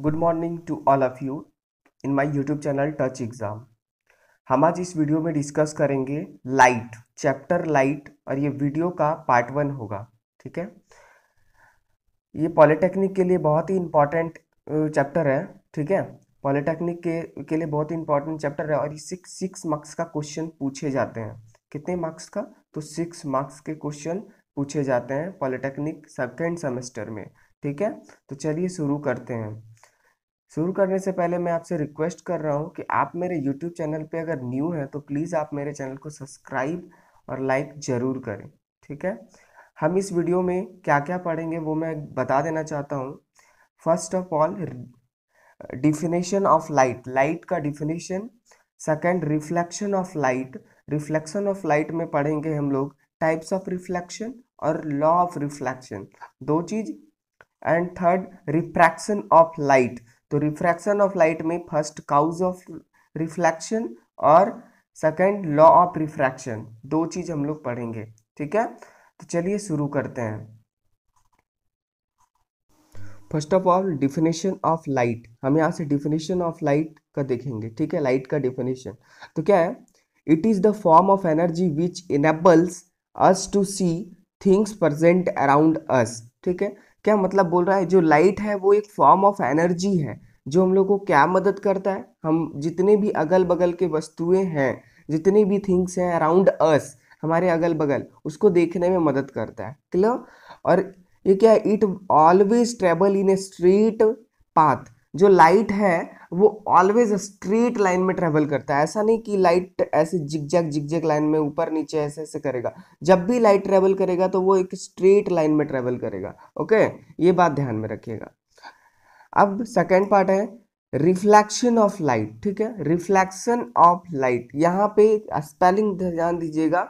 good morning to all of you in my YouTube channel touch exam हम आज इस video में discuss करेंगे लाइट चैप्टर लाइट और ये वीडियो का पार्ट वन होगा ठीक है ये पॉलिटेक्निक के लिए बहुत ही इम्पॉर्टेंट चैप्टर है ठीक है पॉलिटेक्निक के के लिए बहुत ही इंपॉर्टेंट चैप्टर है और ये सिक्स सिक्स मार्क्स का क्वेश्चन पूछे जाते हैं कितने मार्क्स का तो सिक्स मार्क्स के क्वेश्चन पूछे जाते हैं पॉलिटेक्निक सेकेंड सेमेस्टर में ठीक है तो चलिए शुरू करते हैं शुरू करने से पहले मैं आपसे रिक्वेस्ट कर रहा हूँ कि आप मेरे यूट्यूब चैनल पे अगर न्यू हैं तो प्लीज़ आप मेरे चैनल को सब्सक्राइब और लाइक ज़रूर करें ठीक है हम इस वीडियो में क्या क्या पढ़ेंगे वो मैं बता देना चाहता हूँ first of all definition of light light का definition second reflection of light reflection of light में पढ़ेंगे हम लोग टाइप्स ऑफ रिफ्लेक्शन और लॉ ऑफ रिफ्लेक्शन दो चीज़ and third refraction of light तो रिफ्रैक्शन ऑफ लाइट में फर्स्ट काउज ऑफ रिफ्लैक्शन और सेकेंड लॉ ऑफ रिफ्रैक्शन दो चीज़ हम लोग पढ़ेंगे ठीक है तो चलिए शुरू करते हैं first of all definition of light हम यहाँ से डिफिनेशन ऑफ लाइट का देखेंगे ठीक है लाइट का डिफिनेशन तो क्या है it is the form of energy which enables us to see things present around us ठीक है क्या मतलब बोल रहा है जो लाइट है वो एक फॉर्म ऑफ एनर्जी है जो हम लोग को क्या मदद करता है हम जितने भी अगल बगल के वस्तुएं हैं जितनी भी थिंग्स हैं अराउंड अस हमारे अगल बगल उसको देखने में मदद करता है क्लियर और ये क्या है it always travel in a street path जो लाइट है वो ऑलवेज स्ट्रेट लाइन में ट्रेवल करता है ऐसा नहीं कि लाइट ऐसे जिगजैग जिगजैग लाइन में ऊपर नीचे ऐसे ऐसे करेगा जब भी लाइट ट्रेवल करेगा तो वो एक स्ट्रेट लाइन में ट्रेवल करेगा ओके ये बात ध्यान में रखिएगा अब सेकेंड पार्ट है रिफ्लेक्शन ऑफ लाइट ठीक है रिफ्लेक्शन ऑफ लाइट यहाँ पे स्पेलिंग ध्यान दीजिएगा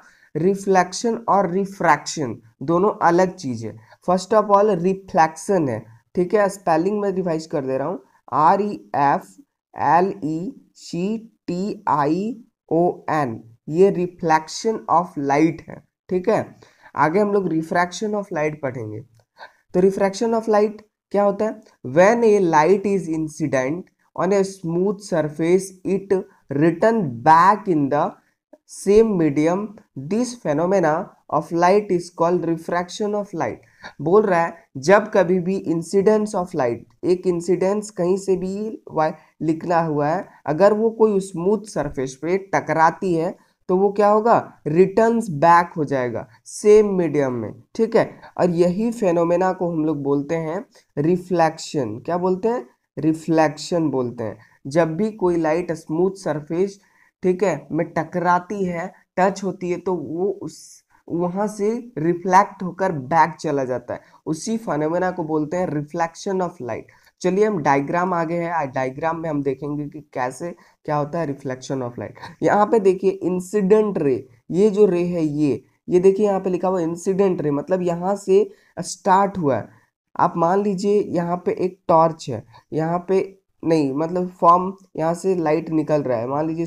रिफ्लेक्शन और रिफ्रैक्शन दोनों अलग चीज़ है फर्स्ट ऑफ ऑल रिफ्लेक्शन है ठीक है स्पेलिंग में रिवाइज कर दे रहा हूँ R E F L E C T I O N ये रिफ्लेक्शन ऑफ लाइट है ठीक है आगे हम लोग रिफ्रैक्शन ऑफ लाइट पढ़ेंगे तो रिफ्रैक्शन ऑफ लाइट क्या होता है when a light is incident on a smooth surface it return back in the same medium this phenomena of light is called refraction of light बोल रहा है जब कभी भी इंसिडेंस ऑफ लाइट एक इंसिडेंस कहीं से भी लिखना हुआ है अगर वो कोई स्मूथ सरफेस पे टकराती है तो वो क्या होगा रिटर्न्स बैक हो जाएगा सेम मीडियम में ठीक है और यही फेनोमेना को हम लोग बोलते हैं रिफ्लेक्शन क्या बोलते हैं रिफ्लेक्शन बोलते हैं जब भी कोई लाइट स्मूथ सरफेस ठीक है में टकराती है टच होती है तो वो उस वहाँ से रिफ्लेक्ट होकर बैक चला जाता है उसी फेनोमेना को बोलते हैं रिफ्लेक्शन ऑफ लाइट चलिए हम डायग्राम आगे है डायग्राम में हम देखेंगे कि कैसे क्या होता है रिफ्लेक्शन ऑफ लाइट यहाँ पे देखिए इंसिडेंट रे ये जो रे है ये ये देखिए यहाँ पे लिखा हुआ इंसिडेंट रे मतलब यहाँ से स्टार्ट हुआ है आप मान लीजिए यहाँ पे एक टॉर्च है यहाँ पे नहीं मतलब फॉर्म यहाँ से लाइट निकल रहा है मान लीजिए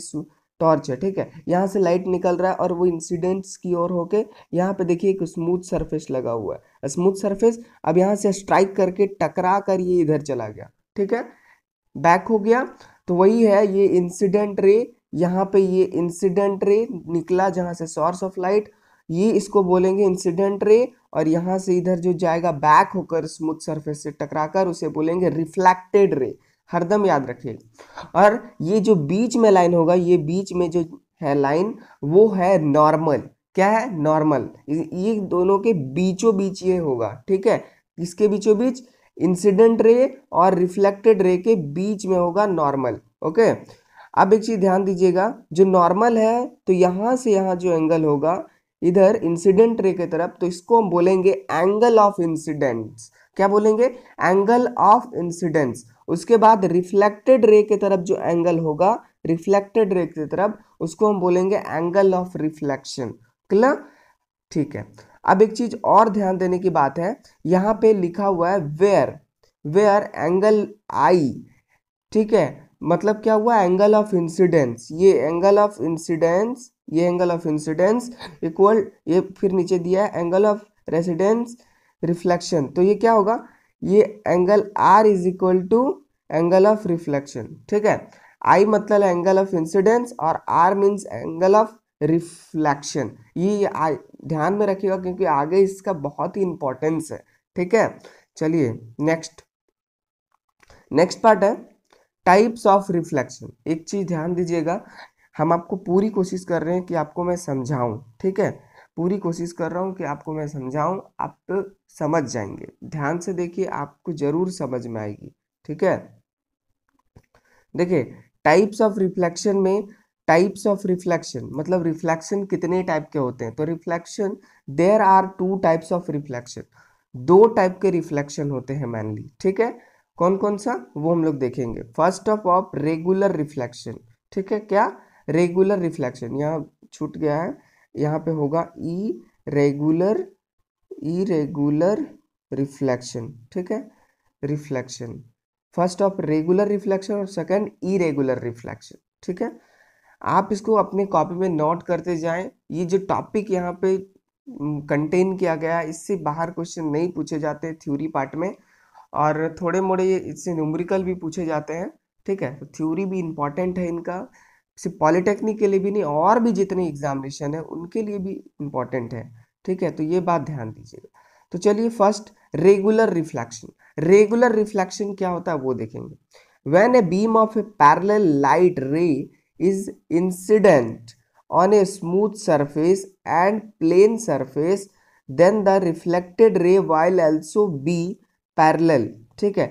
टॉर्च है ठीक है यहाँ से लाइट निकल रहा है और वो इंसिडेंट्स की ओर होके यहाँ पे देखिए एक स्मूथ सरफेस लगा हुआ है स्मूथ सरफेस अब यहाँ से स्ट्राइक करके टकरा कर ये इधर चला गया ठीक है बैक हो गया तो वही है ये इंसिडेंट रे यहाँ पे ये इंसिडेंट रे निकला जहाँ से सोर्स ऑफ लाइट ये इसको बोलेंगे इंसिडेंट रे और यहाँ से इधर जो जाएगा बैक होकर स्मूथ सरफेस से टकरा उसे बोलेंगे रिफ्लेक्टेड रे हरदम याद रखिएगा और ये जो बीच में लाइन होगा ये बीच में जो है लाइन वो है नॉर्मल क्या है नॉर्मल ये दोनों के बीचों बीच ये होगा ठीक है इसके बीचों बीच इंसिडेंट रे और रिफ्लेक्टेड रे के बीच में होगा नॉर्मल ओके अब एक चीज़ ध्यान दीजिएगा जो नॉर्मल है तो यहां से यहाँ जो एंगल होगा इधर इंसिडेंट रे की तरफ तो इसको हम बोलेंगे एंगल ऑफ इंसिडेंट्स क्या बोलेंगे एंगल ऑफ इंसिडेंस उसके बाद रिफ्लेक्टेड रे के तरफ जो एंगल होगा रिफ्लेक्टेड रे की तरफ उसको हम बोलेंगे एंगल ऑफ रिफ्लेक्शन क्लियर ठीक है अब एक चीज और ध्यान देने की बात है यहाँ पे लिखा हुआ है वेयर वेयर एंगल आई ठीक है मतलब क्या हुआ एंगल ऑफ इंसिडेंस ये एंगल ऑफ इंसिडेंस ये एंगल ऑफ इंसिडेंस इक्वल ये फिर नीचे दिया है एंगल ऑफ रेसिडेंस रिफ्लेक्शन तो ये क्या होगा ये angle R is equal to angle of reflection ठीक है आई मतलब एंगल ऑफ इंसिडेंस और R means angle of reflection ये आई ध्यान में रखिएगा क्योंकि आगे इसका बहुत ही इंपॉर्टेंस है ठीक है चलिए नेक्स्ट नेक्स्ट पार्ट है टाइप्स ऑफ रिफ्लेक्शन एक चीज़ ध्यान दीजिएगा हम आपको पूरी कोशिश कर रहे हैं कि आपको मैं समझाऊं ठीक है पूरी कोशिश कर रहा हूँ कि आपको मैं समझाऊँ आप तो समझ जाएंगे ध्यान से देखिए आपको जरूर समझ में आएगी ठीक है देखिए टाइप्स ऑफ रिफ्लेक्शन में टाइप्स ऑफ रिफ्लेक्शन मतलब रिफ्लेक्शन कितने टाइप के होते हैं तो reflection there are two types of reflection दो टाइप के रिफ्लेक्शन होते हैं मैनली ठीक है कौन कौन सा वो हम लोग देखेंगे first of of regular reflection ठीक है क्या रेगुलर रिफ्लेक्शन यहाँ छूट गया है यहाँ पे होगा ई रेगुलर ई रेगुलर रिफ्लेक्शन ठीक है reflection first of regular reflection और सेकंड रेगुलर रिफ्लेक्शन ठीक है आप इसको अपने कॉपी में नोट करते जाएं ये जो टॉपिक यहाँ पे कंटेन किया गया इससे बाहर क्वेश्चन नहीं पूछे जाते थ्योरी पार्ट में और थोड़े मोड़े इससे न्यूमरिकल भी पूछे जाते हैं ठीक है तो थ्योरी भी इम्पॉर्टेंट है इनका सिर्फ पॉलिटेक्निक के लिए भी नहीं और भी जितने एग्जामिनेशन है उनके लिए भी इम्पॉर्टेंट है ठीक है तो ये बात ध्यान दीजिएगा तो चलिए first regular reflection regular reflection क्या होता है वो देखेंगे when a beam of a parallel light ray is incident on a smooth surface and plane surface then the reflected ray while also be parallel ठीक है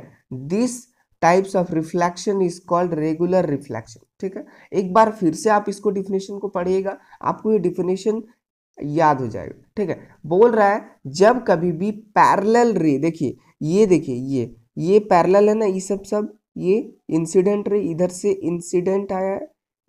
this types of reflection is called regular reflection ठीक है एक बार फिर से आप इसको definition को पढ़िएगा आपको ये डिफिनेशन याद हो जाएगा ठीक है बोल रहा है जब कभी भी पैरेलल रे देखिए ये देखिए ये ये पैरेलल है ना ये सब सब ये इंसिडेंट रे इधर से इंसिडेंट आया है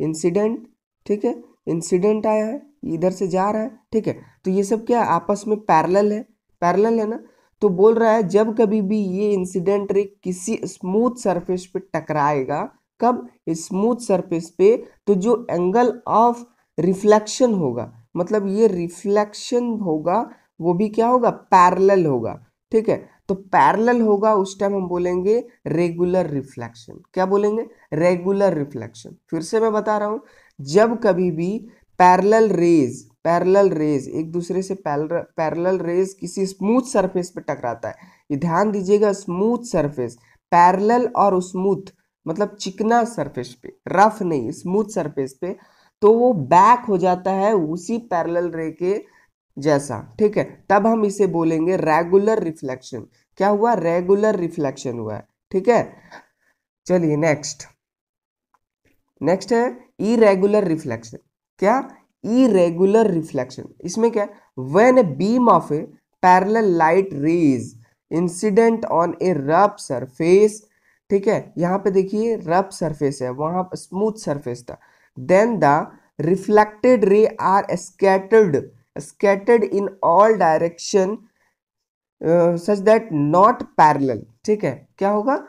इंसिडेंट ठीक है इंसिडेंट आया है इधर से जा रहा है ठीक है तो ये सब क्या आपस में पैरेलल है पैरेलल है ना तो बोल रहा है जब कभी भी ये इंसिडेंट रे किसी स्मूथ सरफेस पे टकराएगा कब स्मूथ सरफेस पे तो जो एंगल ऑफ रिफ्लेक्शन होगा मतलब ये रिफ्लेक्शन होगा वो भी क्या होगा पैरेलल होगा ठीक है तो पैरेलल होगा उस टाइम हम बोलेंगे रेगुलर रिफ्लेक्शन क्या बोलेंगे रेगुलर रिफ्लेक्शन फिर से मैं बता रहा हूँ जब कभी भी पैरेलल रेज पैरेलल रेज एक दूसरे से पैरेलल रेज किसी स्मूथ सरफेस पे टकराता है ये ध्यान दीजिएगा स्मूथ सरफेस पैरेलल और स्मूथ मतलब चिकना सरफेस पे रफ नहीं स्मूथ सरफेस पे तो वो बैक हो जाता है उसी पैरेलल रे के जैसा ठीक है तब हम इसे बोलेंगे रेगुलर रिफ्लेक्शन क्या हुआ रेगुलर रिफ्लेक्शन हुआ है ठीक है चलिए नेक्स्ट नेक्स्ट है इरेगुलर रिफ्लेक्शन क्या इरेगुलर रिफ्लेक्शन इसमें क्या है when a beam of a parallel light rays incident on a rough surface ठीक है यहाँ पे देखिए रफ सरफेस है वहां स्मूथ सरफेस था then the reflected ray are scattered scattered in all direction such that not parallel ठीक है क्या होगा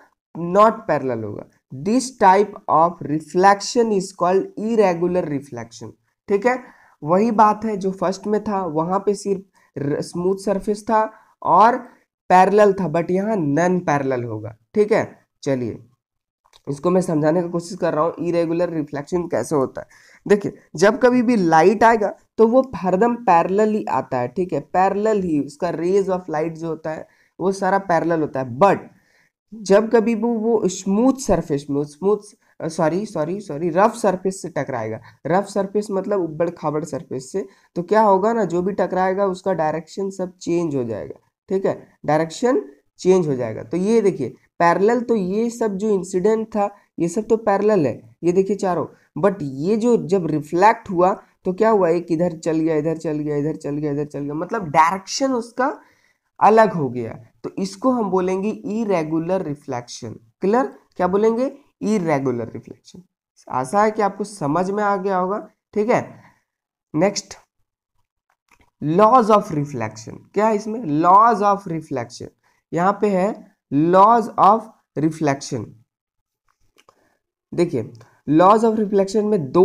नॉट पैरल होगा this type of reflection is called irregular reflection ठीक है वही बात है जो फर्स्ट में था वहां पे सिर्फ स्मूथ सरफेस था और पैरेलल था बट यहाँ नन पैरेलल होगा ठीक है चलिए इसको मैं समझाने का कोशिश कर रहा हूँ इरेगुलर रिफ्लेक्शन कैसे होता है देखिए जब कभी भी लाइट आएगा तो वो हरदम पैरेलल ही आता है ठीक है पैरेलल ही उसका रेज ऑफ लाइट जो होता है वो सारा पैरेलल होता है बट जब कभी भी वो स्मूथ सरफेस में smooth sorry sorry sorry rough surface से टकराएगा रफ सरफेस मतलब उबड़ खाबड़ सरफेस से तो क्या होगा ना जो भी टकराएगा उसका डायरेक्शन सब चेंज हो जाएगा ठीक है डायरेक्शन चेंज हो जाएगा तो ये देखिए पैरेलल तो ये सब जो इंसिडेंट था ये सब तो पैरेलल है ये देखिए चारों बट ये जो जब रिफ्लेक्ट हुआ तो क्या हुआ एक इधर चल गया इधर चल गया इधर चल गया इधर चल गया मतलब डायरेक्शन उसका अलग हो गया तो इसको हम बोलेंगे इरेगुलर रिफ्लेक्शन क्लियर क्या बोलेंगे इरेगुलर रिफ्लेक्शन आशा है कि आपको समझ में आ गया होगा ठीक है नेक्स्ट लॉज ऑफ रिफ्लेक्शन क्या है इसमें लॉज ऑफ रिफ्लेक्शन यहां पे है लॉज ऑफ रिफ्लेक्शन देखिए लॉज ऑफ रिफ्लेक्शन में दो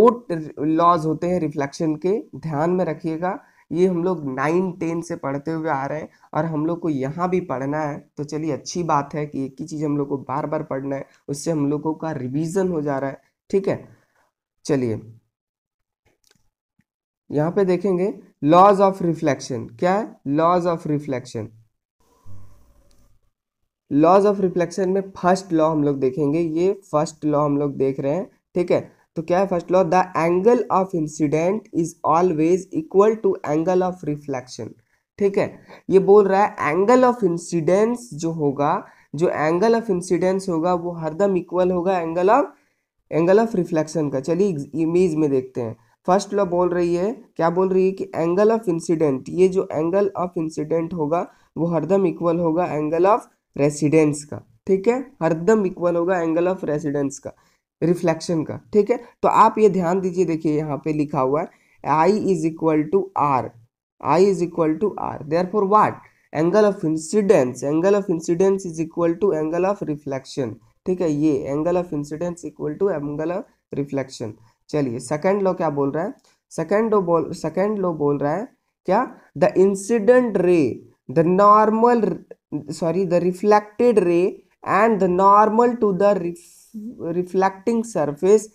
लॉज होते हैं रिफ्लेक्शन के ध्यान में रखिएगा ये हम लोग नाइन टेन से पढ़ते हुए आ रहे हैं और हम लोग को यहाँ भी पढ़ना है तो चलिए अच्छी बात है कि एक ही चीज़ हम लोग को बार बार पढ़ना है उससे हम लोगों का रिविज़न हो जा रहा है ठीक है चलिए यहाँ पे देखेंगे लॉज ऑफ रिफ्लेक्शन क्या है laws of reflection laws of reflection में फर्स्ट लॉ हम लोग देखेंगे ये फर्स्ट लॉ हम लोग देख रहे हैं ठीक है तो क्या है first law the angle of incident is always equal to angle of reflection ठीक है ये बोल रहा है एंगल ऑफ इंसिडेंस जो होगा जो एंगल ऑफ इंसिडेंस होगा वो हरदम इक्वल होगा angle of angle of reflection का चलिए इमेज में देखते हैं फर्स्ट लॉ बोल रही है क्या बोल रही है कि एंगल ऑफ इंसिडेंट ये जो एंगल ऑफ इंसिडेंट होगा वो हरदम इक्वल होगा एंगल ऑफ रेसिडेंस का ठीक है हरदम इक्वल होगा एंगल ऑफ रेसिडेंस का रिफ्लेक्शन का ठीक है तो आप ये ध्यान दीजिए देखिए यहाँ पे लिखा हुआ है I is equal to R I is equal to R therefore what angle of incidence angle of incidence is equal to angle of reflection ठीक है ये angle of incidence equal to angle of reflection चलिए second law क्या बोल रहा है second लो बोल second लो बोल रहा है क्या the incident ray the normal sorry the reflected ray and the normal to the रिफ reflecting surface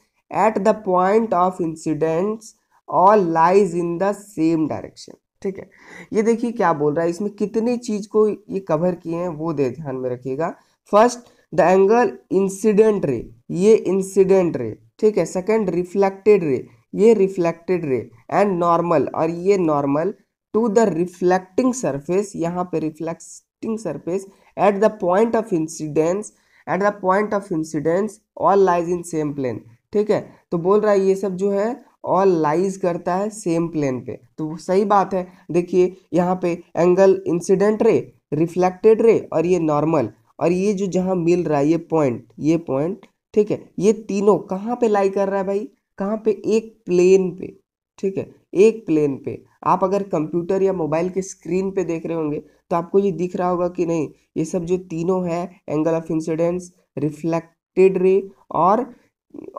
at the point of incidence all lies in the same direction ठीक है ये देखिए क्या बोल रहा है इसमें कितनी चीज को ये कवर किए हैं वो दे ध्यान में रखिएगा first the angle incident ray ये इंसिडेंट रे ठीक है सेकंड रिफ्लेक्टेड रे ये रिफ्लेक्टेड रे एंड नॉर्मल और ये normal to the reflecting surface यहाँ पे reflecting surface at the point of incidence at the point of incidence all lies in same plane ठीक है तो बोल रहा है ये सब जो है ऑल लाइज करता है सेम प्लेन पे तो वो सही बात है देखिए यहाँ पे angle incident ray reflected ray और ये नॉर्मल और ये जो जहाँ मिल रहा है ये पॉइंट ये पॉइंट ठीक है ये तीनों कहाँ पे लाई कर रहा है भाई कहाँ पे एक प्लेन पे ठीक है एक प्लेन पे आप अगर कंप्यूटर या मोबाइल के स्क्रीन पे देख रहे होंगे तो आपको ये दिख रहा होगा कि नहीं ये सब जो तीनों है angle of incidence reflected ray और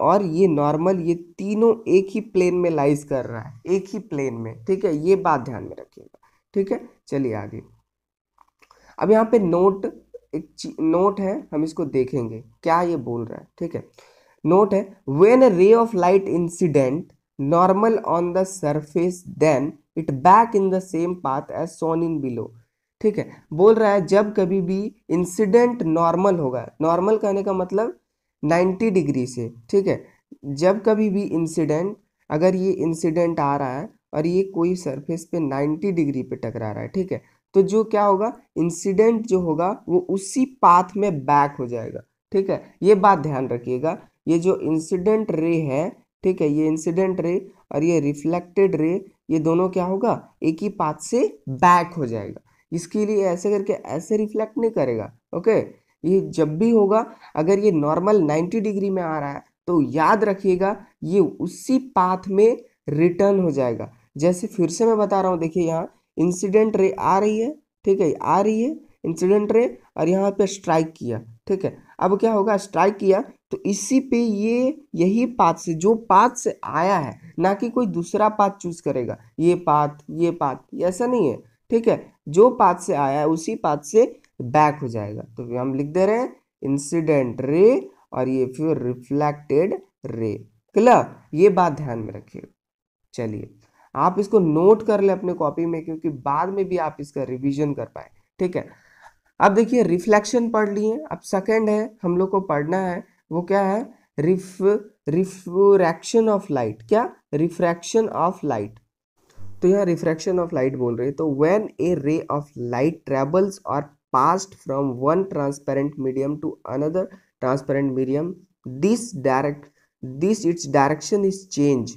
और ये नॉर्मल ये तीनों एक ही प्लेन में लाइज कर रहा है एक ही प्लेन में ठीक है ये बात ध्यान में रखिएगा ठीक है चलिए आगे अब यहाँ पे नोट एक नोट है हम इसको देखेंगे क्या ये बोल रहा है ठीक है नोट है when ray of light incident normal on the surface then it back in the same path as shown in below ठीक है बोल रहा है जब कभी भी इंसिडेंट नॉर्मल होगा नॉर्मल कहने का मतलब 90 डिग्री से ठीक है जब कभी भी इंसिडेंट अगर ये इंसिडेंट आ रहा है और ये कोई सरफेस पे 90 डिग्री पे टकरा रहा है ठीक है तो जो क्या होगा इंसिडेंट जो होगा वो उसी पाथ में बैक हो जाएगा ठीक है ये बात ध्यान रखिएगा ये जो इंसिडेंट रे है ठीक है ये इंसिडेंट रे और ये रिफ्लेक्टेड रे ये दोनों क्या होगा एक ही पाथ से बैक हो जाएगा इसके लिए ऐसे करके ऐसे रिफ्लेक्ट नहीं करेगा ओके ये जब भी होगा अगर ये नॉर्मल 90 डिग्री में आ रहा है तो याद रखिएगा ये उसी पाथ में रिटर्न हो जाएगा जैसे फिर से मैं बता रहा हूँ देखिए यहाँ इंसिडेंट रे आ रही है ठीक है आ रही है इंसिडेंट रे और यहाँ पे स्ट्राइक किया ठीक है अब क्या होगा स्ट्राइक किया तो इसी पे ये यही पाथ से जो पाथ से आया है ना कि कोई दूसरा पाथ चूज करेगा ये पाथ ये पाथ ऐसा नहीं है ठीक है जो पाथ से आया है उसी पाथ से बैक हो जाएगा तो हम लिख दे रहे हैं इंसिडेंट रे और ये फिर रिफ्लेक्टेड रे क्लियर ये बात ध्यान में रखिए चलिए आप इसको नोट कर ले अपने कॉपी में क्योंकि बाद में भी आप इसका रिवीजन कर पाए ठीक है अब देखिए रिफ्लेक्शन पढ़ लिए अब सेकंड है हम लोग को पढ़ना है वो क्या है रिफ रिफ्रैक्शन ऑफ लाइट क्या रिफ्रैक्शन ऑफ लाइट तो यहाँ रिफ्रैक्शन ऑफ लाइट बोल रहे हैं तो when a ray of light travels और passed from one transparent medium to another transparent medium this direct this its direction is change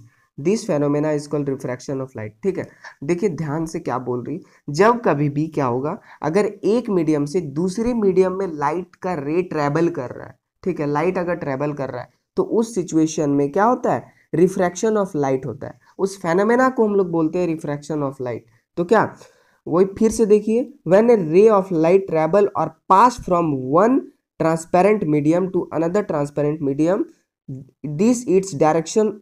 this phenomena is called refraction of light ठीक है देखिए ध्यान से क्या बोल रही जब कभी भी क्या होगा अगर एक मीडियम से दूसरे मीडियम में लाइट का रे ट्रेवल कर रहा है ठीक है लाइट अगर ट्रेवल कर रहा है तो उस सिचुएशन में क्या होता है रिफ्रैक्शन ऑफ लाइट होता है उस फेनोमेना को हम लोग बोलते हैं रिफ्रैक्शन ऑफ लाइट तो क्या वही फिर से देखिए when a ray of light travel और pass from one transparent medium to another transparent medium this its direction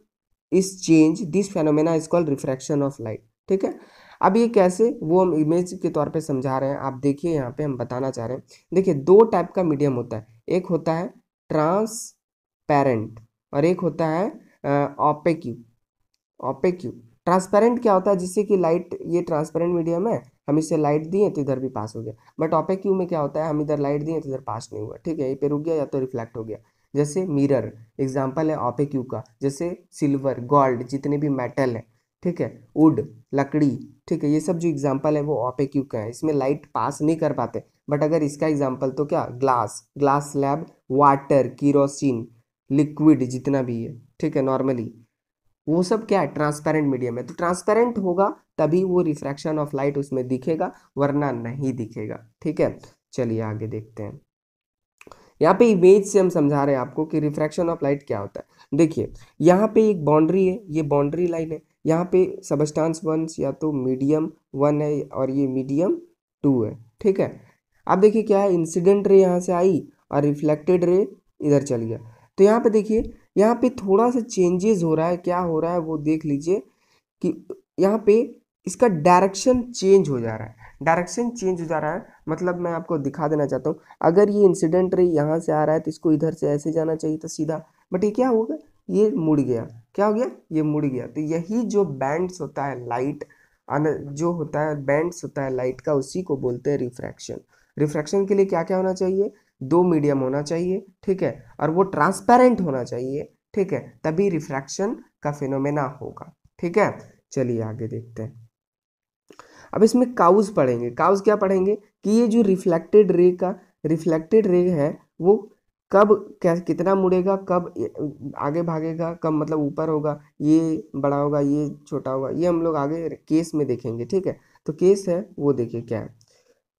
is change this phenomena is called refraction of light ठीक है अब ये कैसे वो हम इमेज के तौर पे समझा रहे हैं आप देखिए यहाँ पे हम बताना चाह रहे हैं देखिए दो टाइप का मीडियम होता है एक होता है ट्रांसपेरेंट और एक होता है ऑपेक्यू ऑपेक्यू ट्रांसपेरेंट क्या होता है जिससे कि लाइट ये ट्रांसपेरेंट मीडियम है हम इसे लाइट दिए तो इधर भी पास हो गया बट ऑपेक्यू में क्या होता है हम इधर लाइट दिए तो इधर पास नहीं हुआ ठीक है ये पे रुक गया या तो रिफ्लेक्ट हो गया जैसे मिरर एग्जाम्पल है ऑपेक्यू का जैसे सिल्वर गोल्ड जितने भी मेटल हैं ठीक है वुड लकड़ी ठीक है ये सब जो एग्जाम्पल है वो ऑपेक्यू का है इसमें लाइट पास नहीं कर पाते बट अगर इसका एग्जाम्पल तो क्या glass glass slab water kerosene liquid जितना भी है ठीक है नॉर्मली वो सब क्या है ट्रांसपेरेंट मीडियम है तो ट्रांसपेरेंट होगा तभी वो रिफ्रैक्शन ऑफ लाइट उसमें दिखेगा वरना नहीं दिखेगा ठीक है चलिए आगे देखते हैं यहाँ पे इमेज से हम समझा रहे हैं आपको कि रिफ्रैक्शन ऑफ लाइट क्या होता है देखिए यहाँ पे एक बाउंड्री है ये बाउंड्री लाइन है यहाँ पे सबस्टांस वन या तो मीडियम वन है और ये मीडियम टू है ठीक है अब देखिए क्या है इंसिडेंट रे यहाँ से आई और रिफ्लेक्टेड रे इधर चल गया तो यहाँ पे देखिए यहाँ पे थोड़ा सा चेंजेस हो रहा है क्या हो रहा है वो देख लीजिए कि यहाँ पे इसका डायरेक्शन चेंज हो जा रहा है डायरेक्शन चेंज हो जा रहा है मतलब मैं आपको दिखा देना चाहता हूँ अगर ये इंसिडेंट रे यहाँ से आ रहा है तो इसको इधर से ऐसे जाना चाहिए था सीधा बट ये क्या होगा ये मुड़ गया क्या हो गया ये मुड़ गया तो यही जो बैंड्स होता है लाइट जो होता है बैंड्स होता है लाइट का उसी को बोलते हैं रिफ्रैक्शन रिफ्रैक्शन के लिए क्या क्या होना चाहिए दो मीडियम होना चाहिए ठीक है और वो ट्रांसपेरेंट होना चाहिए ठीक है तभी रिफ्रैक्शन का फिनोमेना होगा ठीक है चलिए आगे देखते हैं अब इसमें काउज पढ़ेंगे काउज क्या पढ़ेंगे कि ये जो रिफ्लेक्टेड रे का रिफ्लेक्टेड रे है वो कब क्या कितना मुड़ेगा कब आगे भागेगा कब मतलब ऊपर होगा ये बड़ा होगा ये छोटा होगा ये हम लोग आगे केस में देखेंगे ठीक है तो केस है वो देखिए क्या है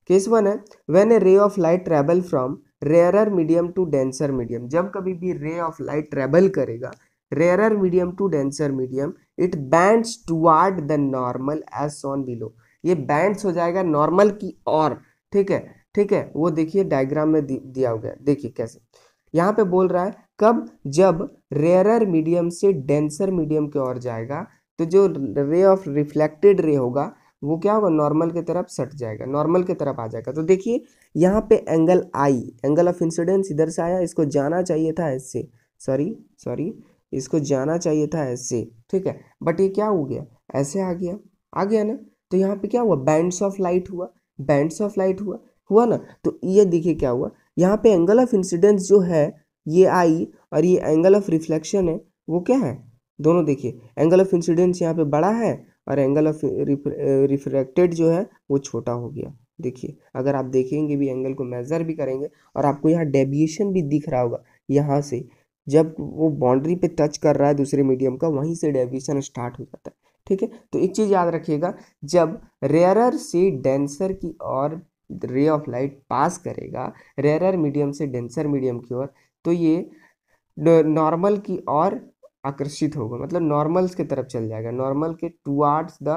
केस वन है when a ray of light travel from rarer medium to denser medium जब कभी भी रे ऑफ लाइट ट्रेवल करेगा rarer medium to denser medium it bends toward the normal as shown below ये bends हो जाएगा normal की और ठीक है ठीक है वो देखिए डायग्राम में दिया हो गया देखिए कैसे यहाँ पे बोल रहा है कब जब रेयरर मीडियम से डेंसर मीडियम की ओर जाएगा तो जो रे ऑफ रिफ्लेक्टेड रे होगा वो क्या होगा नॉर्मल की तरफ सट जाएगा नॉर्मल की तरफ आ जाएगा तो देखिए यहाँ पे angle I angle of incidence इधर से आया इसको जाना चाहिए था ऐसे सॉरी सॉरी इसको जाना चाहिए था ऐसे ठीक है बट ये क्या हो गया ऐसे आ गया आ गया ना तो यहाँ पे क्या हुआ बैंड्स ऑफ लाइट हुआ बैंड्स ऑफ लाइट हुआ हुआ ना तो ये देखिए क्या हुआ यहाँ पे एंगल ऑफ इंसिडेंस जो है ये आई और ये एंगल ऑफ रिफ्लेक्शन है वो क्या है दोनों देखिए एंगल ऑफ इंसिडेंस यहाँ पे बड़ा है और एंगल ऑफ रिफ्रैक्टेड जो है वो छोटा हो गया देखिए अगर आप देखेंगे भी एंगल को मेज़र भी करेंगे और आपको यहाँ डेविएशन भी दिख रहा होगा यहाँ से जब वो बाउंड्री पे टच कर रहा है दूसरे मीडियम का वहीं से डेविएशन स्टार्ट हो जाता है ठीक है तो एक चीज़ याद रखिएगा जब रेयरर से डेंसर की ओर रे ऑफ लाइट पास करेगा रेयरर मीडियम से डेंसर मीडियम की ओर तो ये नॉर्मल की और आकर्षित होगा मतलब नॉर्मल्स की तरफ चल जाएगा नॉर्मल के टू आर्ट्स द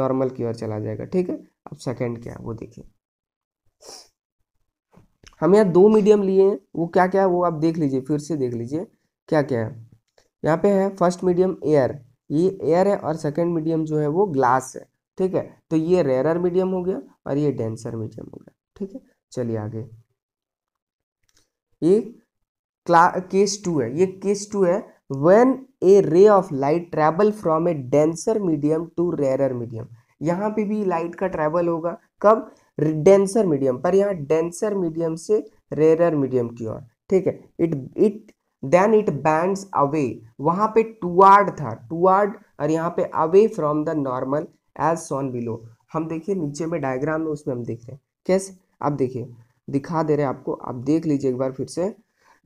नॉर्मल की ओर चला जाएगा ठीक है अब सेकेंड क्या है वो देखिए हम यहाँ दो मीडियम लिए हैं वो क्या क्या है वो आप देख लीजिए फिर से देख लीजिए क्या क्या है यहाँ पे है फर्स्ट मीडियम एयर ये एयर है और सेकेंड मीडियम जो है वो ग्लास है ठीक है तो ये रेरर मीडियम हो गया और ये डेंसर मीडियम हो गया ठीक है चलिए आगे ये क्ला केस टू है ये केस टू है when a ray of light travel from a denser medium to rare medium यहाँ पे भी लाइट का ट्रैवल होगा कब डेंसर मीडियम पर यहाँ डेंसर मीडियम से रेयर मीडियम की ओर ठीक है it it then it bend away वहां पे टूआर्ड था टूआर्ड और यहाँ पे away from the normal as shown below हम देखिए नीचे में डायग्राम में उसमें हम देख रहे हैं कैसे आप देखिए दिखा दे रहे हैं आपको आप देख लीजिए एक बार फिर से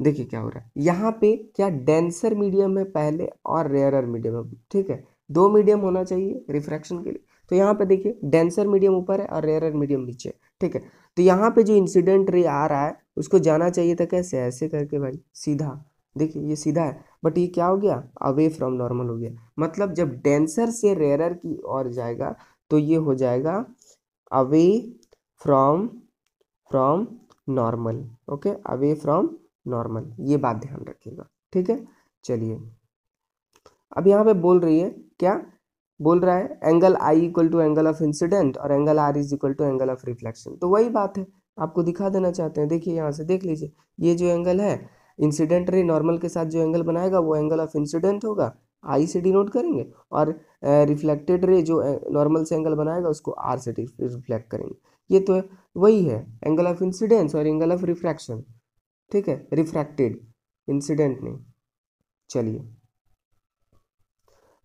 देखिए क्या हो रहा है यहाँ पे क्या डेंसर मीडियम है पहले और रेयरर मीडियम है ठीक है दो मीडियम होना चाहिए रिफ्रैक्शन के लिए तो यहाँ पे देखिए डेंसर मीडियम ऊपर है और रेयरर मीडियम नीचे है ठीक है तो यहाँ पे जो इंसिडेंट रे आ रहा है उसको जाना चाहिए था कैसे ऐसे करके भाई सीधा देखिए ये सीधा है बट ये क्या हो गया अवे फ्रॉम नॉर्मल हो गया मतलब जब डेंसर से रेयरर की ओर जाएगा तो ये हो जाएगा away from from normal okay away from normal ये बात ध्यान रखिएगा ठीक है चलिए अब यहाँ पे बोल रही है क्या बोल रहा है angle I equal to angle of incident और angle R is equal to angle of reflection तो वही बात है आपको दिखा देना चाहते हैं देखिए यहाँ से देख लीजिए ये जो एंगल है इंसिडेंट रे नॉर्मल के साथ जो एंगल बनाएगा वो एंगल ऑफ इंसिडेंट होगा आई से डिनोट करेंगे और रिफ्लेक्टेड रे जो नॉर्मल से एंगल बनाएगा उसको आर से रिफ्लेक्ट करेंगे ये तो वही है एंगल ऑफ इंसिडेंस और एंगल ऑफ रिफ्रैक्शन ठीक है रिफ्रैक्टेड इंसिडेंट नहीं चलिए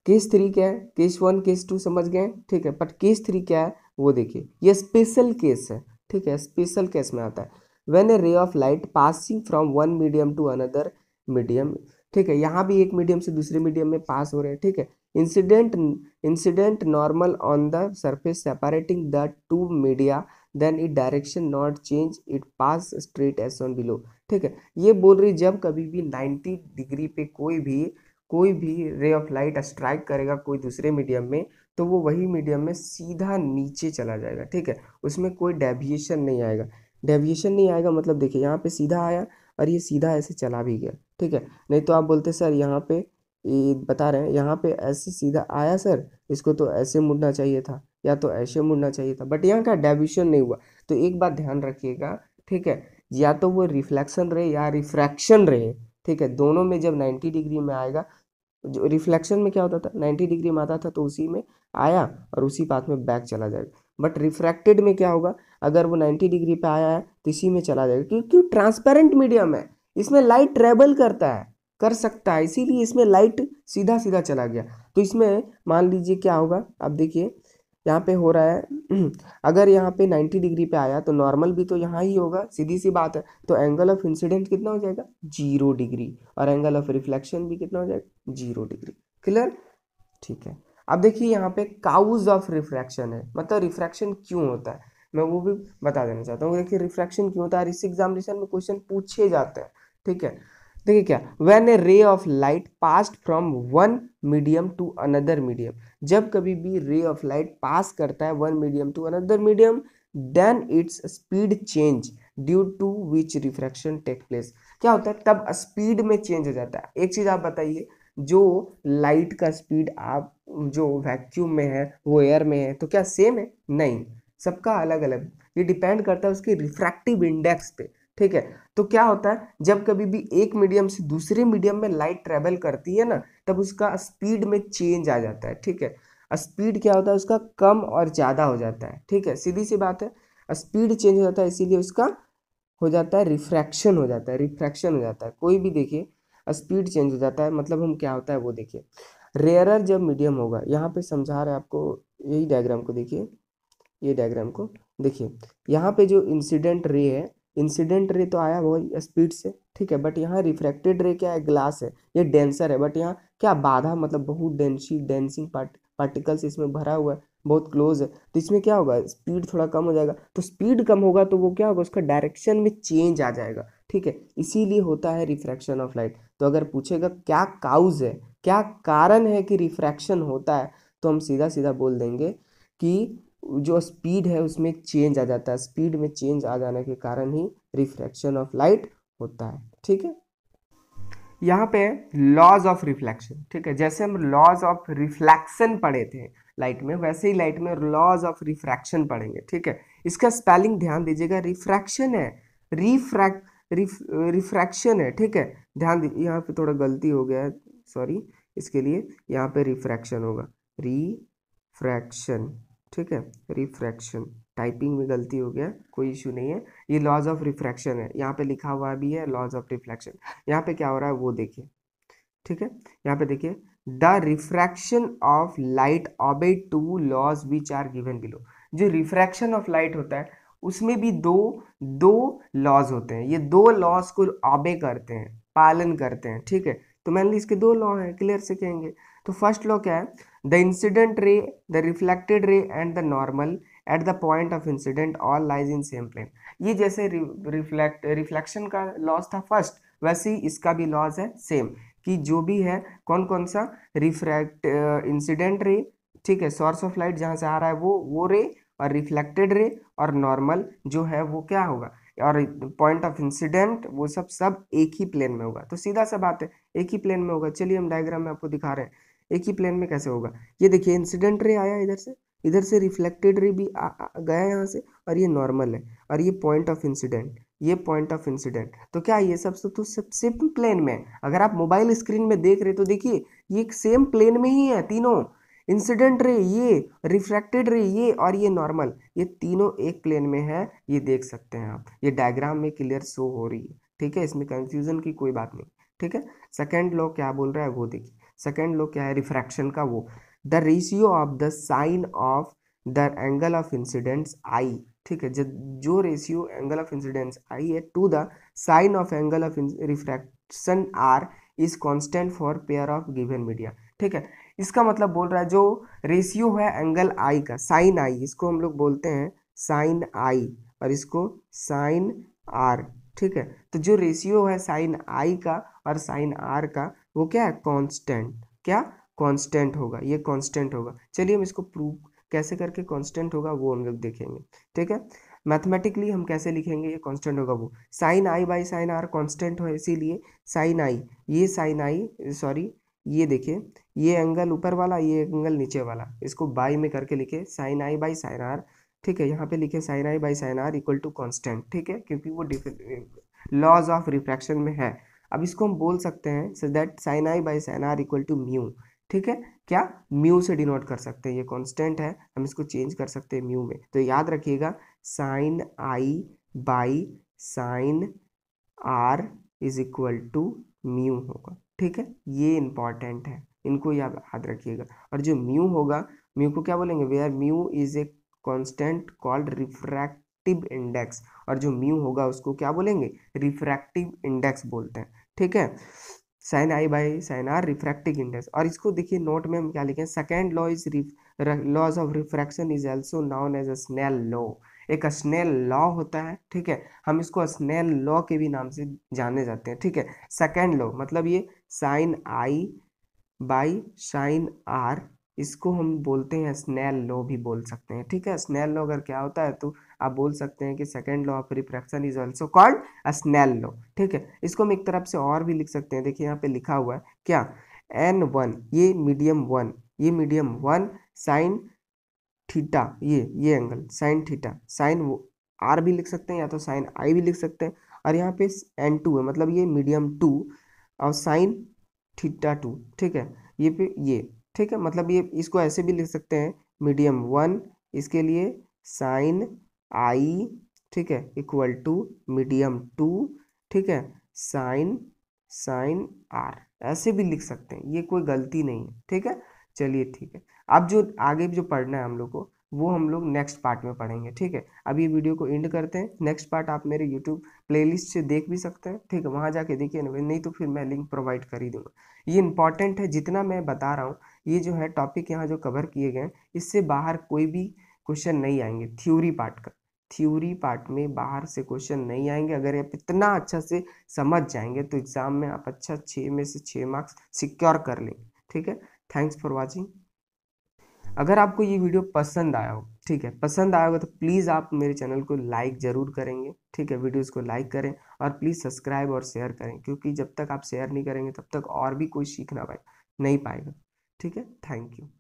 केस थ्री क्या है केस वन केस टू समझ गए ठीक है बट केस थ्री क्या है वो देखिए ये स्पेशल केस है ठीक है स्पेशल केस में आता है when a ray of light passing from one medium to another medium ठीक है यहाँ भी एक मीडियम से दूसरे मीडियम में पास हो रहे हैं ठीक है incident incident normal on the surface separating the two media then it direction not change it pass straight as on below ठीक है ये बोल रही जब कभी भी 90 डिग्री पे कोई भी कोई भी रे ऑफ लाइट स्ट्राइक करेगा कोई दूसरे मीडियम में तो वो वही मीडियम में सीधा नीचे चला जाएगा ठीक है उसमें कोई डेविएशन नहीं आएगा डेविएशन नहीं आएगा मतलब देखिए यहाँ पे सीधा आया और ये सीधा ऐसे चला भी गया ठीक है नहीं तो आप बोलते सर यहाँ पे ये बता रहे हैं यहाँ पे ऐसे सीधा आया सर इसको तो ऐसे मुड़ना चाहिए था या तो ऐसे मुड़ना चाहिए था बट यहाँ का डेविएशन नहीं हुआ तो एक बात ध्यान रखिएगा ठीक है या तो वो रिफ्लेक्शन रहे या रिफ्रैक्शन रहे ठीक है दोनों में जब 90 डिग्री में आएगा जो रिफ्लेक्शन में क्या होता था 90 डिग्री में आता था तो उसी में आया और उसी पाथ में बैक चला जाएगा बट रिफ्रैक्टेड में क्या होगा अगर वो 90 डिग्री पे आया है तो इसी में चला जाएगा क्योंकि ट्रांसपेरेंट मीडियम है इसमें लाइट ट्रेवल करता है कर सकता है इसीलिए इसमें लाइट सीधा सीधा चला गया तो इसमें मान लीजिए क्या होगा अब देखिए यहाँ पे हो रहा है अगर यहाँ पे 90 डिग्री पे आया तो नॉर्मल भी तो यहाँ ही होगा सीधी सी बात है तो एंगल ऑफ इंसिडेंट कितना हो जाएगा जीरो डिग्री और एंगल ऑफ रिफ्लेक्शन भी कितना हो जाएगा जीरो डिग्री क्लियर ठीक है अब देखिए यहाँ पे काउज ऑफ रिफ्रैक्शन है मतलब रिफ्रैक्शन क्यों होता है मैं वो भी बता देना चाहता हूँ देखिए रिफ्रैक्शन क्यों होता है इस एग्जामिनेशन में क्वेश्चन पूछे जाते हैं ठीक है देखिए क्या when a ray of light past from one medium to another medium जब कभी भी रे ऑफ लाइट पास करता है one medium to another medium then its speed change due to which refraction take place क्या होता है तब speed में चेंज हो जाता है एक चीज़ आप बताइए जो लाइट का स्पीड आप जो वैक्यूम में है वो एयर में है तो क्या सेम है नहीं सबका अलग अलग ये डिपेंड करता है उसके रिफ्रैक्टिव इंडेक्स पे ठीक है तो क्या होता है जब कभी भी एक मीडियम से दूसरे मीडियम में लाइट ट्रेवल करती है ना तब उसका स्पीड में चेंज आ जाता है ठीक है स्पीड क्या होता है उसका कम और ज़्यादा हो जाता है ठीक है सीधी सी बात है स्पीड चेंज हो जाता है इसीलिए उसका हो जाता है रिफ्रैक्शन हो जाता है रिफ्रैक्शन हो जाता है कोई भी देखिए स्पीड चेंज हो जाता है मतलब हम क्या होता है वो देखिए रेयरर जब मीडियम होगा यहाँ पे समझा रहे हैं आपको यही डायग्राम को देखिए ये डायग्राम को देखिए यहाँ पे जो इंसिडेंट रे है इंसिडेंट रे तो आया वही स्पीड से ठीक है बट यहाँ रिफ्रैक्टेड रे क्या है ग्लास है ये डेंसर है बट यहाँ क्या बाधा मतलब बहुत डेंसी डेंसिंग पार्ट पार्टिकल्स इसमें भरा हुआ है बहुत क्लोज है तो इसमें क्या होगा स्पीड थोड़ा कम हो जाएगा तो स्पीड कम होगा तो वो क्या होगा उसका डायरेक्शन में चेंज आ जाएगा ठीक है इसीलिए होता है रिफ्रैक्शन ऑफ लाइट तो अगर पूछेगा क्या काउज है क्या कारण है कि रिफ्रैक्शन होता है तो हम सीधा सीधा बोल देंगे कि जो स्पीड है उसमें चेंज आ जाता है स्पीड में चेंज आ जाने के कारण ही रिफ्रैक्शन ऑफ लाइट होता है ठीक है यहाँ पे लॉज ऑफ रिफ्लेक्शन ठीक है जैसे हम लॉज ऑफ रिफ्लेक्शन पढ़े थे लाइट में वैसे ही लाइट में लॉज ऑफ रिफ्रैक्शन पढ़ेंगे ठीक है इसका स्पेलिंग ध्यान दीजिएगा रिफ्रैक्शन है रिफ्रैक्ट रिफ रिफ्रैक्शन है ठीक है ध्यान दीजिए यहाँ पे थोड़ा गलती हो गया सॉरी इसके लिए यहाँ पे रिफ्रैक्शन होगा रिफ्रैक्शन ठीक है रिफ्रैक्शन टाइपिंग में गलती हो गया कोई इशू नहीं है ये लॉज ऑफ रिफ्रैक्शन है यहाँ पे लिखा हुआ भी है लॉज ऑफ रिफ्रैक्शन यहाँ पे क्या हो रहा है वो देखिए ठीक है यहाँ पे देखिए the refraction of light obey two laws which are given below जो रिफ्रैक्शन ऑफ लाइट होता है उसमें भी दो दो लॉज होते हैं ये दो लॉज को ऑबे करते हैं पालन करते हैं ठीक है तो मैंने इसके दो लॉ हैं क्लियर से कहेंगे तो फर्स्ट लॉ क्या है the incident ray the reflected ray and the normal at the point of incident all lies in same plane ये जैसे रिफ्लेक्ट रिफ्लेक्शन का लॉज था फर्स्ट वैसे ही इसका भी लॉज है सेम कि जो भी है कौन कौन सा रिफ्रैक्ट इंसिडेंट रे ठीक है सोर्स ऑफ लाइट जहाँ से आ रहा है वो वो रे और रिफ्लेक्टेड रे और नॉर्मल जो है वो क्या होगा और पॉइंट ऑफ इंसिडेंट वो सब सब एक ही प्लेन में होगा तो सीधा सा बात है एक ही प्लेन में होगा चलिए हम डायग्राम में आपको दिखा रहे हैं एक ही प्लेन में कैसे होगा ये देखिए इंसिडेंट रे आया इधर से इधर से रिफ्लेक्टेड रे भी आ, आ, गया यहाँ से और ये नॉर्मल है और ये पॉइंट ऑफ इंसिडेंट ये पॉइंट ऑफ इंसिडेंट तो क्या ये सब तो सबसे प्लेन में अगर आप मोबाइल स्क्रीन में देख रहे तो देखिए ये सेम प्लेन में ही है तीनों इंसिडेंट रे ये रिफ्लेक्टेड रे ये और ये नॉर्मल ये तीनों एक प्लेन में है ये देख सकते हैं आप ये डायग्राम में क्लियर शो हो रही है ठीक है इसमें कंफ्यूजन की कोई बात नहीं ठीक है सेकेंड लॉ क्या बोल रहा है वो देखिए सेकेंड लो क्या है रिफ्रैक्शन का वो the ratio of the sine of the angle of incidents I ठीक है जो ratio angle of incidence I है to the sine of angle of refraction R is constant for pair of given media ठीक है इसका मतलब बोल रहा है जो रेशियो है एंगल आई का साइन आई इसको हम लोग बोलते हैं साइन आई और इसको साइन आर ठीक है तो जो रेशियो है साइन आई का और साइन आर का वो क्या है कांस्टेंट क्या कांस्टेंट होगा ये कांस्टेंट होगा चलिए हम इसको प्रूव कैसे करके कांस्टेंट होगा वो हम लोग देखेंगे ठीक है मैथमेटिकली हम कैसे लिखेंगे ये कांस्टेंट होगा वो sine I by sine R constant हो इसीलिए साइन आई ये साइन आई सॉरी ये देखिए ये एंगल ऊपर वाला ये एंगल नीचे वाला इसको बाई में करके लिखे sine I by sine R ठीक है यहाँ पे लिखे sine I by sine R equal to constant ठीक है क्योंकि वो डिफ लॉज ऑफ रिफ्रैक्शन में है अब इसको हम बोल सकते हैं so that sine I by sine R equal to mu ठीक है क्या म्यू से डिनोट कर सकते हैं ये कॉन्स्टेंट है हम इसको चेंज कर सकते हैं म्यू में तो याद रखिएगा sine I by sine R is equal to mu होगा ठीक है ये इंपॉर्टेंट है इनको याद याद रखिएगा और जो म्यू होगा म्यू को क्या बोलेंगे where mu is a constant called refractive index और जो म्यू होगा उसको क्या बोलेंगे रिफ्रैक्टिव इंडेक्स बोलते हैं ठीक है sine I by sine R refractive index और इसको देखिए नोट में हम क्या लिखें second law is laws of refraction is also known as a Snell law एक स्नेल लॉ होता है ठीक है हम इसको स्नेल लॉ के भी नाम से जाने जाते हैं ठीक है सेकेंड लॉ मतलब ये sine I by sine R इसको हम बोलते हैं स्नेल लॉ भी बोल सकते हैं ठीक है स्नेल लॉ अगर क्या होता है तो आप बोल सकते हैं कि second law of refraction is also called a Snell law ठीक है इसको हम एक तरफ से और भी लिख सकते हैं देखिए यहाँ पे लिखा हुआ है क्या एन वन ये मीडियम वन ये मीडियम वन साइन थीटा ये ये angle sine theta sine R भी लिख सकते हैं या तो साइन आई भी लिख सकते हैं और यहाँ पे एन टू है मतलब ये मीडियम टू और साइन थीटा टू ठीक है ये पे ये ठीक है मतलब ये इसको ऐसे भी लिख सकते हैं मीडियम वन इसके लिए साइन आई ठीक है इक्वल टू मीडियम टू ठीक है साइन साइन आर ऐसे भी लिख सकते हैं ये कोई गलती नहीं है ठीक है चलिए ठीक है अब जो आगे जो पढ़ना है हम लोग को वो हम लोग नेक्स्ट पार्ट में पढ़ेंगे ठीक है अब ये वीडियो को एंड करते हैं नेक्स्ट पार्ट आप मेरे यूट्यूब प्लेलिस्ट से देख भी सकते हैं ठीक है वहाँ जाके देखिए ना नहीं तो फिर मैं लिंक प्रोवाइड कर ही दूंगा ये इंपॉर्टेंट है जितना मैं बता रहा हूँ ये जो है टॉपिक यहाँ जो कवर किए गए हैं इससे बाहर कोई भी क्वेश्चन नहीं आएंगे थ्योरी पार्ट का थ्योरी पार्ट में बाहर से क्वेश्चन नहीं आएंगे अगर आप इतना अच्छा से समझ जाएंगे तो एग्ज़ाम में आप अच्छा छः में से छः मार्क्स सिक्योर कर लेंगे ठीक है थैंक्स फॉर वॉचिंग अगर आपको ये वीडियो पसंद आया हो ठीक है पसंद आया होगा तो प्लीज़ आप मेरे चैनल को लाइक ज़रूर करेंगे ठीक है वीडियोज़ को लाइक करें और प्लीज़ सब्सक्राइब और शेयर करें क्योंकि जब तक आप शेयर नहीं करेंगे तब तक और भी कोई सीखना पाए नहीं पाएगा ठीक है थैंक यू